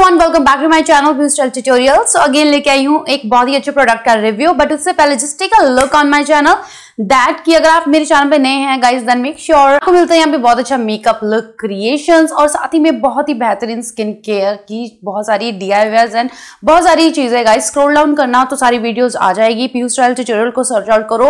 everyone welcome back to my channel ब्यूस्टल tutorial so again लेके आई हूँ एक बहुत ही अच्छे प्रोडक्ट का रिव्यू बट उससे पहले just take a look on my channel that कि अगर आप मेरे चैनल पे नए हैं गाइस देन मेक श्योर आपको मिलता है यहाँ पे बहुत अच्छा मेकअप लुक क्रिएशन और साथ ही में बहुत ही बेहतरीन स्किन केयर की बहुत सारी डी एंड बहुत सारी चीज़ें गाइस स्क्रोल डाउन करना तो सारी वीडियोज आ जाएगी पी स्टाइल ट्यूटोरियल को सर्च आउट करो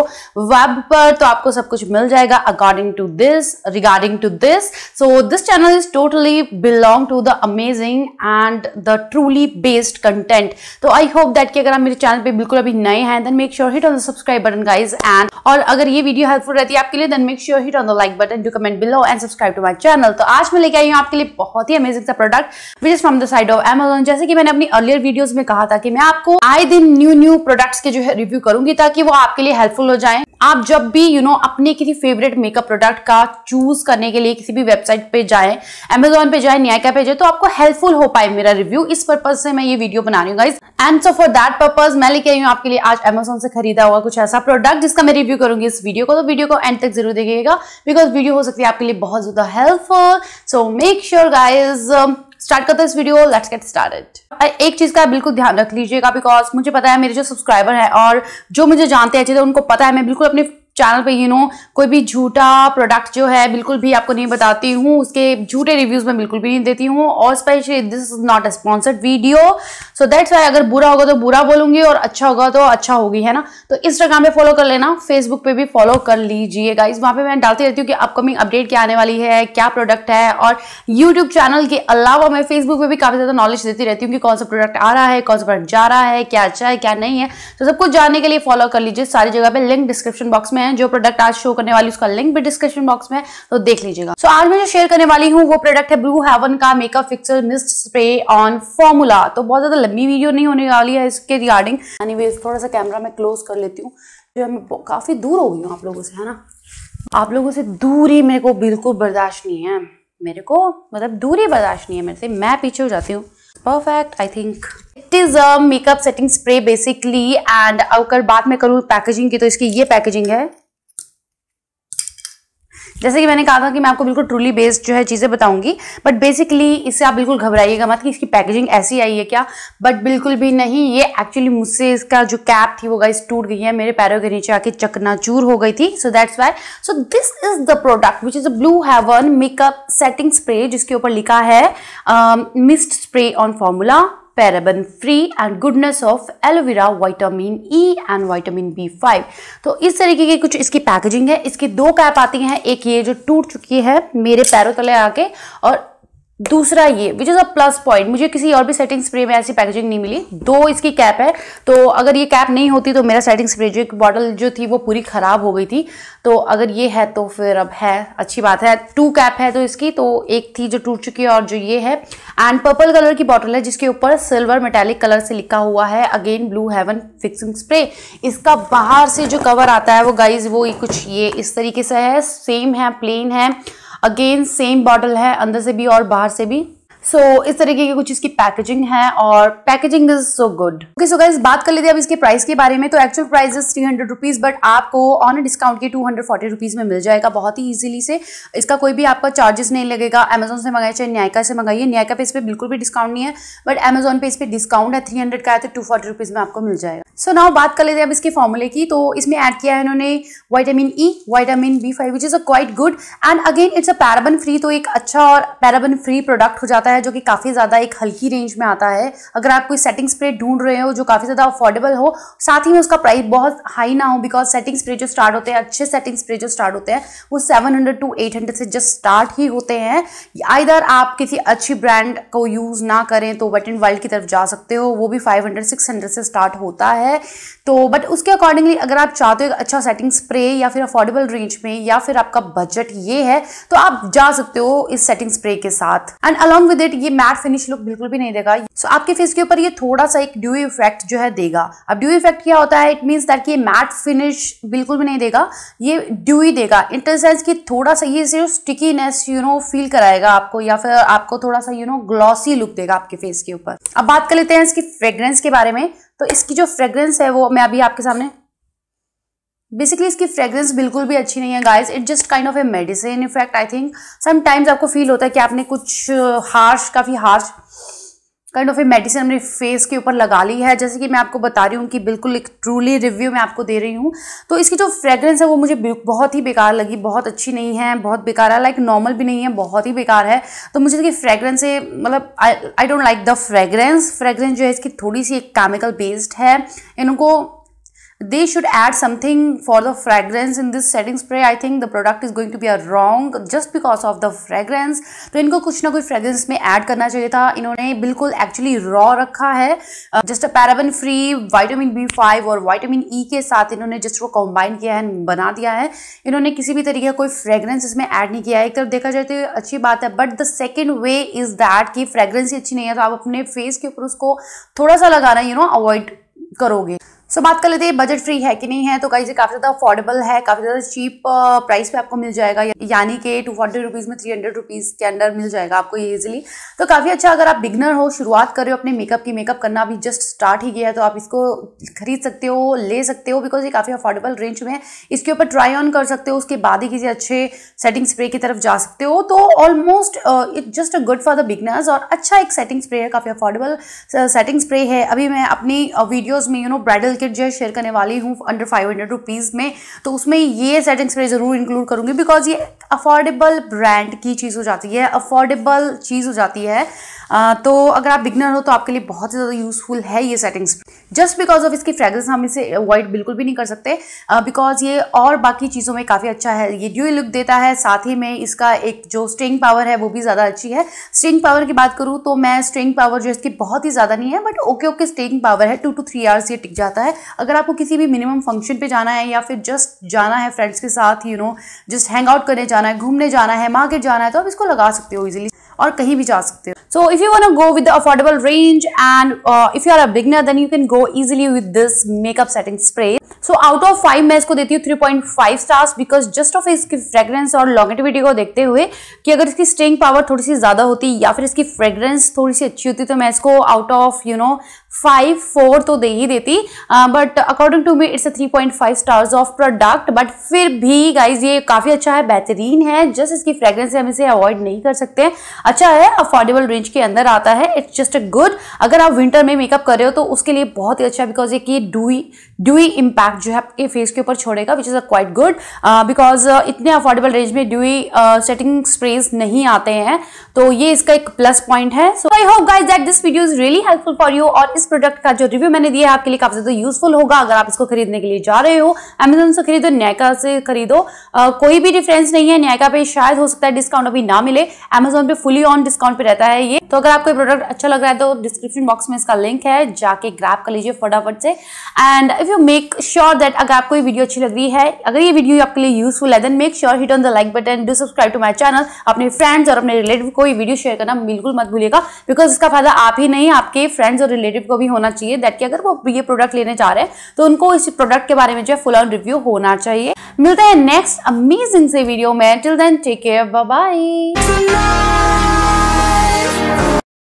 वेब पर तो आपको सब कुछ मिल जाएगा according to this regarding to this so this channel is totally belong to the amazing and the truly based content तो आई होप दैट कि अगर आप मेरे चैनल पे बिल्कुल अभी नए हैं then make sure hit on the subscribe button guys and और और अगर ये वीडियो हेल्पफुल रहती है आपके लिए then make sure hit on the like button do comment below and subscribe to my channel तो आज मैं लेके आई हूँ आपके लिए बहुत ही अमेजिंग सा product which is from the side of Amazon जैसे कि मैंने अपनी अर्लियर वीडियोज में कहा था कि मैं आपको आए दिन न्यू न्यू प्रोडक्ट्स के जो है रिव्यू करूंगी ताकि वो आपके लिए हेल्पफुल हो जाए आप जब भी यू you नो know, अपने किसी फेवरेट मेकअप प्रोडक्ट का चूज करने के लिए किसी भी वेबसाइट पे जाएं अमेजोन पे जाएं न्यायका पे जाएं तो आपको हेल्पफुल हो पाए मेरा रिव्यू इस पर्पज से मैं ये वीडियो बना रही हूँ guys and so for that purpose मैं लेके आई हूँ आपके लिए आज अमेजोन से खरीदा हुआ कुछ ऐसा प्रोडक्ट जिसका मैं रिव्यू करूंगी इस वीडियो को तो वीडियो को एंड तक जरूर देखिएगा बिकॉज वीडियो हो सकती है आपके लिए बहुत ज्यादा helpful so make sure guys start करते इस वीडियो लेट्स गेट स्टार्टेड एक चीज का बिल्कुल ध्यान रख लीजिएगा बिकॉज मुझे पता है मेरे जो सब्सक्राइबर हैं और जो मुझे जानते हैं अच्छे से उनको पता है मैं बिल्कुल अपने चैनल पे यू you नो know, कोई भी झूठा प्रोडक्ट जो है बिल्कुल भी आपको नहीं बताती हूँ उसके झूठे रिव्यूज़ में बिल्कुल भी नहीं देती हूँ और specially this is not a sponsored video so that's why अगर बुरा होगा तो बुरा बोलूंगी और अच्छा होगा तो अच्छा होगी है ना तो इंस्टाग्राम पे फॉलो कर लेना फेसबुक पे भी फॉलो कर लीजिए गाइज वहां पे मैं डालती रहती हूँ कि अपकमिंग अपडेट क्या आने वाली है क्या प्रोडक्ट है और यूट्यूब चैनल के अलावा मैं फेसबुक पे भी काफ़ी ज़्यादा नॉलेज देती रहती हूँ कि कौन सा प्रोडक्ट आ रहा है कौन सा प्रोडक्ट जा रहा है क्या अच्छा है क्या नहीं है तो सब कुछ जानने के लिए फॉलो कर लीजिए सारी जगह पर लिंक डिस्क्रिप्शन बॉक्स में हैं जो प्रोडक्ट आज शो करने वाली उसका लिंक भी डिस्क्रिप्शन बॉक्स में तो देख लीजिएगा सो so, आज मैं जो शेयर करने वाली हूँ वो प्रोडक्ट है ब्लू हेवन का makeup fixer mist spray on formula तो बहुत ज्यादा लंबी वीडियो नहीं होने वाली है इसके रिगार्डिंग एनी थोड़ा सा कैमरा मैं क्लोज कर लेती हूँ जो मैं काफी दूर हो गई हूँ आप लोगों से है ना आप लोगों से दूरी मेरे को बिल्कुल बर्दाश्त नहीं है मेरे को मतलब दूरी बर्दाश्त नहीं है मेरे से मैं पीछे हो जाती हूँ perfect I think it is a makeup setting spray basically and अगर बात मैं करूँ पैकेजिंग की तो इसकी ये पैकेजिंग है जैसे कि मैंने कहा था कि मैं आपको बिल्कुल ट्रूली बेस्ड जो है चीज़ें बताऊंगी बट बेसिकली इससे आप बिल्कुल घबराइएगा मत कि इसकी पैकेजिंग ऐसी आई है क्या बट बिल्कुल भी नहीं ये एक्चुअली मुझसे इसका जो कैप थी वो गाइस टूट गई है मेरे पैरों के नीचे आके चकनाचूर हो गई थी so that's why so this is the product which is a blue heaven makeup setting spray जिसके ऊपर लिखा है mist spray on formula paraben free and goodness of aloe vera vitamin E and vitamin B five तो इस तरीके की कुछ इसकी पैकेजिंग है इसकी दो कैप आती हैं एक ये जो टूट चुकी है मेरे पैरों तले आके और दूसरा ये which is a plus point मुझे किसी और भी सेटिंग स्प्रे में ऐसी पैकेजिंग नहीं मिली दो इसकी कैप है तो अगर ये कैप नहीं होती तो मेरा सेटिंग स्प्रे जो एक बॉटल जो थी वो पूरी ख़राब हो गई थी तो अगर ये है तो फिर अब है अच्छी बात है टू कैप है तो इसकी तो एक थी जो टूट चुकी है और जो ये है एंड पर्पल कलर की बॉटल है जिसके ऊपर सिल्वर मेटेलिक कलर से लिखा हुआ है again blue heaven fixing spray इसका बाहर से जो कवर आता है वो गाइज वो कुछ ये इस तरीके से है सेम है प्लेन है अगेन सेम बॉटल है अंदर से भी और बाहर से भी सो so, इस तरीके की कुछ इसकी पैकेजिंग है और packaging is so good okay so guys बात कर लेते हैं अब इसके प्राइस के बारे में तो actual price is three hundred rupees but आपको ऑन अ डिस्काउंट के टू हंड्रेड फोर्टी रुपीज़ में मिल जाएगा बहुत ही ईजिली से इसका कोई भी आपका चार्जेस नहीं लगेगा अमेजोन से मंगाइए चाहे न्यायका से मंगाइए न्यायका पे इस पर बिल्कुल भी डिस्काउंट नहीं है बट अमेजोन पे इस पर डिस्काउंट है थ्री हंड्रेड का है तो टू फोर्टी रुपीज़ में आपको मिल जाएगा सो so, नाउ बात कर लेते हैं अब इसके फॉर्मूले की तो इसमें ऐड किया है इन्होंने vitamin E vitamin B five which is a quite good and again it's a paraben free तो एक अच्छा और पैराबन फ्री प्रोडक्ट हो जाता है आता है जो कि काफ़ी ज़्यादा एक हल्की रेंज में आता है अगर आप कोई सेटिंग स्प्रे ढूंढ रहे हो जो काफ़ी ज़्यादा अफोर्डेबल हो साथ ही में उसका प्राइस बहुत हाई ना हो बिकॉज सेटिंग स्प्रे जो स्टार्ट होते हैं अच्छे सेटिंग स्प्रे जो स्टार्ट होते हैं वो सेवन टू एट से जस्ट स्टार्ट ही होते हैं आइदर आप किसी अच्छी ब्रांड को यूज़ ना करें तो वेट एंड वाइल्ड की तरफ जा सकते हो वो भी फाइव हंड्रेड से स्टार्ट होता है तो बट उसके अकॉर्डिंगली अगर आप चाहते हो अच्छा सेटिंग स्प्रे या फिर अफोर्डेबल रेंज में या फिर आपका बजट ये है तो आप जा सकते हो इस सेटिंग स्प्रे के साथ एंड अलॉन्ग विद दैट ये मैट फिनिश लुक बिल्कुल भी नहीं देगा सो so, आपके फेस के ऊपर ये थोड़ा सा एक ड्यू इफेक्ट जो है देगा अब ड्यू इफेक्ट क्या होता है इट मीन्स दैट ये मैट फिनिश बिल्कुल भी नहीं देगा ये ड्यू ही देगा इन द कि थोड़ा सा ये सिर्फ स्टिकीनेस यू नो फील कराएगा आपको या फिर आपको थोड़ा सा यू नो ग्लॉसी लुक देगा आपके फेस के ऊपर अब बात कर लेते हैं इसकी फ्रेग्रेंस के बारे में तो इसकी जो फ्रेग्रेंस है वो मैं अभी आपके सामने बेसिकली इसकी फ्रेग्रेंस बिल्कुल भी अच्छी नहीं है guys it just kind of a medicine effect I think sometimes आपको फील होता है कि आपने कुछ हार्श काफ़ी harsh kind of a medicine अपने फेस के ऊपर लगा ली है जैसे कि मैं आपको बता रही हूँ कि बिल्कुल एक ट्रूली रिव्यू मैं आपको दे रही हूँ तो इसकी जो फ्रेगरेंस है वो मुझे बहुत ही बेकार लगी बहुत अच्छी नहीं है बहुत बेकार है लाइक like, नॉर्मल भी नहीं है बहुत ही बेकार है तो मुझे इसकी फ्रेगरेंस से मतलब I don't like the fragrance fragrance जो है इसकी थोड़ी सी एक केमिकल बेस्ड है इनको they should add something for the fragrance in this setting spray i think the product is going to be a wrong just because of the fragrance to inko kuch na kuch fragrance mein add karna chahiye tha inhone bilkul actually raw रखा है just a paraben free vitamin B5 और vitamin E ke sath inhone just wo combine किया है bana diya hai inhone kisi bhi tarike ka koi fragrance isme add nahi kiya hai ek taraf dekha jaye to achhi baat hai but the second way is that ki fragrance hi achhi nahi hai to aap apne face ke upar usko thoda sa lagana you know avoid करोगे सो so, बात कर लेते हैं budget free है कि नहीं है तो कहीं से काफ़ी ज़्यादा अफोर्डेबल है काफ़ी ज़्यादा चीप प्राइस uh, पे आपको मिल जाएगा यानी कि टू फोर्टी रुपीज़ में थ्री हंड्रेड रुपीज़ के अंदर मिल जाएगा आपको ये इजिली तो काफ़ी अच्छा अगर आप बिगनर हो शुरुआत कर रहे हो अपने मेकअप की मेकअप करना अभी जस्ट स्टार्ट ही गया है तो आप इसको खरीद सकते हो ले सकते हो बिकॉज ये काफ़ी अफोर्डेबल रेंज में है इसके ऊपर ट्राई ऑन कर सकते हो उसके बाद ही किसी अच्छे सेटिंग स्प्रे की तरफ जा सकते हो तो almost it just a good for the beginners और अच्छा एक सेटिंग स्प्रे है काफ़ी अफोर्डेबल सेटिंग स्प्रे है अभी मैं अपनी वीडियोज़ uh, में यू नो ब्राइडल सर्किट जो है शेयर करने वाली हूँ अंडर फाइव हंड्रेड रुपीज़ में तो उसमें ये सेटिंग स्प्रे ज़रूर इंक्लूड करूँगी बिकॉज ये अफोर्डेबल ब्रांड की चीज़ हो जाती है अफोर्डेबल चीज़ हो जाती है तो अगर आप बिगनर हो तो आपके लिए बहुत ज़्यादा यूजफुल है ये सेटिंग्स जस्ट बिकॉज ऑफ इसकी फ्रेग्रेंस हम इसे अवॉइड बिल्कुल भी नहीं कर सकते बिकॉज uh, ये और बाकी चीज़ों में काफ़ी अच्छा है ये ड्यू लुक देता है साथ ही में इसका एक जो स्ट्रिंग पावर है वो भी ज़्यादा अच्छी है स्ट्रिंग पावर की बात करूँ तो मैं स्ट्रिंग पावर जो है इसकी बहुत ही ज़्यादा नहीं है but okay okay string power है टू टू थ्री आवर्स ये टिक जाता है अगर आपको किसी भी मिनिमम फंक्शन पर जाना है या फिर जस्ट जाना है फ्रेंड्स के साथ you know just hang out करने जाना है घूमने जाना है मार्केट जाना है तो आप इसको लगा सकते हो इजिली और कहीं भी जा सकते हो so if you want go with affordable range and if you uh, if you are a beginner then you can go easily with so out of five मैं इसको देती हूँ three point five stars because just of इसकी fragrance और longevity को देखते हुए कि अगर इसकी स्टेइंग पावर थोड़ी सी ज़्यादा होती या फिर इसकी फ्रेग्रेंस थोड़ी सी अच्छी होती तो मैं इसको out of you know five four तो दे ही देती but according to me it's three point five stars of product but फिर भी गाइज ये काफ़ी अच्छा है बेहतरीन है जस्ट इसकी फ्रेगरेंस हम इसे अवॉइड नहीं कर सकते अच्छा है अफोर्डेबल रेंज के अंदर आता है इट्स जस्ट अ गुड अगर आप विंटर में मेकअप कर रहे हो तो उसके लिए बहुत ही अच्छा बिकॉज ये डूई ड्यूई इम्पैक्ट जो है आपके फेस के ऊपर छोड़ेगा which is a quite good because इतने अफोर्डेबल रेंज में ड्यूई सेटिंग स्प्रेज नहीं आते हैं तो ये इसका एक प्लस पॉइंट है so I hope guys that this video is really helpful for you और इस प्रोडक्ट का जो रिव्यू मैंने दिया है आपके लिए काफी ज्यादा यूजफुल होगा अगर आप इसको खरीदने के लिए जा रहे हो अमेजोन से खरीदो न्यायका से खरीदो uh, कोई भी डिफरेंस नहीं है न्यायका पे शायद हो सकता है डिस्काउंट अभी ना मिले अमेजोन पे फुली ऑन डिस्काउंट पे रहता है ये तो अगर आपको ये प्रोडक्ट अच्छा लग रहा है तो डिस्क्रिप्शन बॉक्स में इसका लिंक है जाके ग्रैप कर लीजिए फटाफट से and if you make sure that अगर आपको ये वीडियो अच्छी लग रही है अगर ये वीडियो आपके लिए यूजफुल है then make sure hit on the like button do subscribe to my channel अपने फ्रेंड्स और अपने रिलेटिव को ये वीडियो शेयर करना बिल्कुल मत भूलिएगा बिकॉज इसका फायदा आप ही नहीं आपके फ्रेंड्स और रिलेटिव को भी होना चाहिए दैट कि अगर वो ये प्रोडक्ट लेने चाह रहे हैं तो उनको इस प्रोडक्ट के बारे में जो है फुल ऑन रिव्यू होना चाहिए मिलते हैं नेक्स्ट अमेजिंग से वीडियो में till then take care bye